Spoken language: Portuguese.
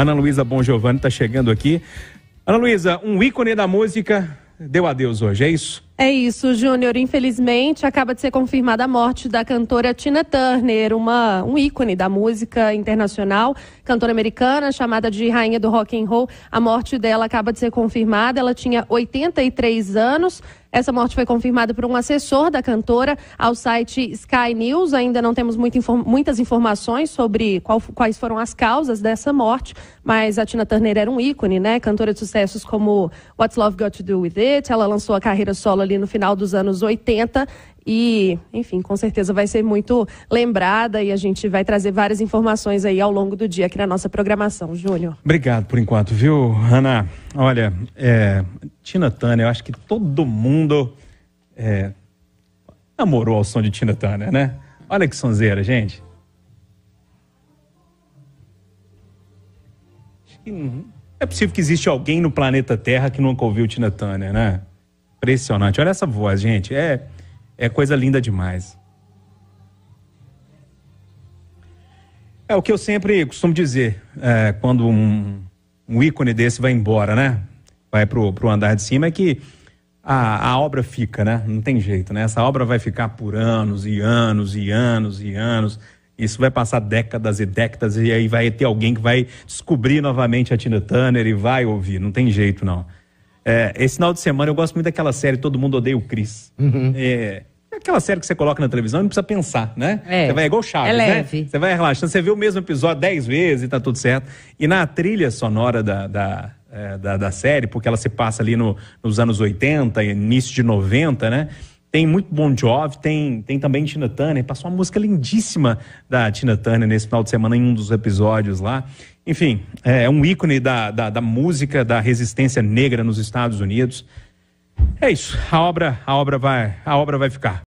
Ana Luísa Bon Giovanni está chegando aqui. Ana Luísa, um ícone da música deu adeus hoje, é isso? É isso, Júnior. Infelizmente, acaba de ser confirmada a morte da cantora Tina Turner, uma, um ícone da música internacional, cantora americana, chamada de rainha do rock and roll. A morte dela acaba de ser confirmada. Ela tinha 83 anos. Essa morte foi confirmada por um assessor da cantora ao site Sky News. Ainda não temos muitas informações sobre qual, quais foram as causas dessa morte, mas a Tina Turner era um ícone, né? Cantora de sucessos como What's Love Got to Do with It. Ela lançou a carreira solo ali no final dos anos 80 e, enfim, com certeza vai ser muito lembrada e a gente vai trazer várias informações aí ao longo do dia aqui na nossa programação, Júnior. Obrigado por enquanto, viu, Ana? Olha, é, Tina Turner, eu acho que todo mundo é, namorou ao som de Tina Turner, né? Olha que sonzeira, gente. é possível que exista alguém no planeta Terra que nunca ouviu Tina Turner, né? Impressionante. Olha essa voz, gente. É, é coisa linda demais. É o que eu sempre costumo dizer é, quando um, um, ícone desse vai embora, né? Vai pro, pro andar de cima, é que a, a obra fica, né? Não tem jeito, né? Essa obra vai ficar por anos e anos e anos e anos. Isso vai passar décadas e décadas e aí vai ter alguém que vai descobrir novamente a Tina Turner e vai ouvir. Não tem jeito, não. É, esse final de semana eu gosto muito daquela série Todo Mundo Odeia o Cris. Uhum. É, aquela série que você coloca na televisão e não precisa pensar, né? É. Você vai é igual é né? leve. Né? Você vai relaxando, você vê o mesmo episódio dez vezes e tá tudo certo. E na trilha sonora da, da, é, da, da série, porque ela se passa ali no, nos anos 80 início de 90, né? tem muito Bon Jovi, tem, tem também Tina Turner. Passou uma música lindíssima da Tina Turner nesse final de semana em um dos episódios lá. Enfim, é, é um ícone da, da, da música da resistência negra nos Estados Unidos. É isso. A obra, a obra vai, a obra vai ficar.